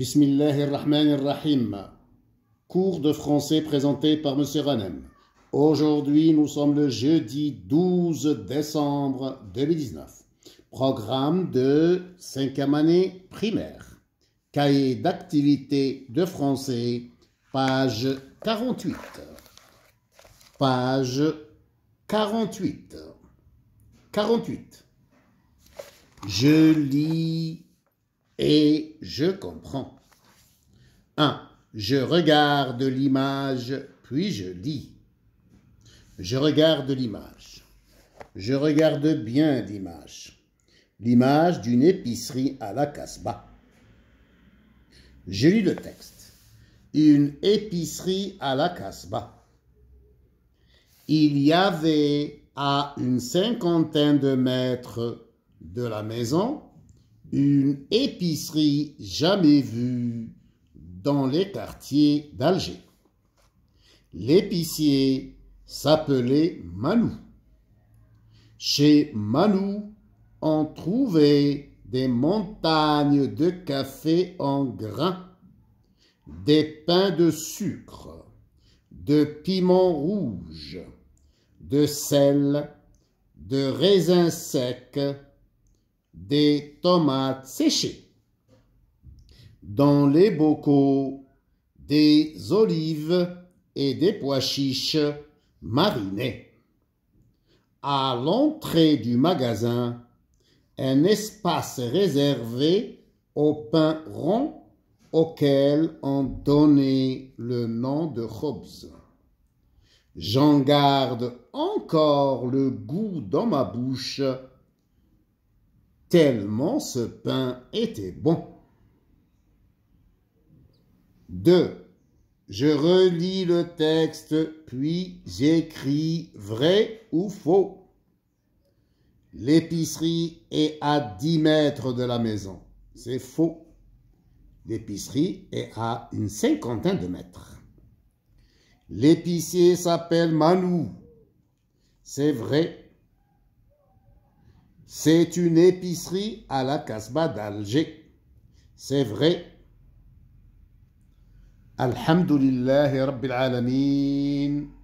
ar-Rahim Cours de français présenté par M. Ranem. Aujourd'hui, nous sommes le jeudi 12 décembre 2019. Programme de cinquième année primaire. Cahier d'activité de français, page 48. Page 48. 48. Je lis et je comprends. 1. Je regarde l'image, puis je lis. Je regarde l'image. Je regarde bien l'image. L'image d'une épicerie à la Casbah. Je lis le texte. Une épicerie à la Casbah. Il y avait à une cinquantaine de mètres de la maison une épicerie jamais vue dans les quartiers d'Alger. L'épicier s'appelait Manou. Chez Manou, on trouvait des montagnes de café en grains, des pains de sucre, de piment rouge, de sel, de raisins secs, des tomates séchées. Dans les bocaux, des olives et des pois chiches marinés. À l'entrée du magasin, un espace réservé au pain rond auquel on donnait le nom de Hobbes. J'en garde encore le goût dans ma bouche tellement ce pain était bon. 2. Je relis le texte, puis j'écris vrai ou faux. L'épicerie est à 10 mètres de la maison. C'est faux. L'épicerie est à une cinquantaine de mètres. L'épicier s'appelle Manou. C'est vrai. C'est une épicerie à la Casbah d'Alger. C'est vrai. Alhamdulillah Rabbil Alameen.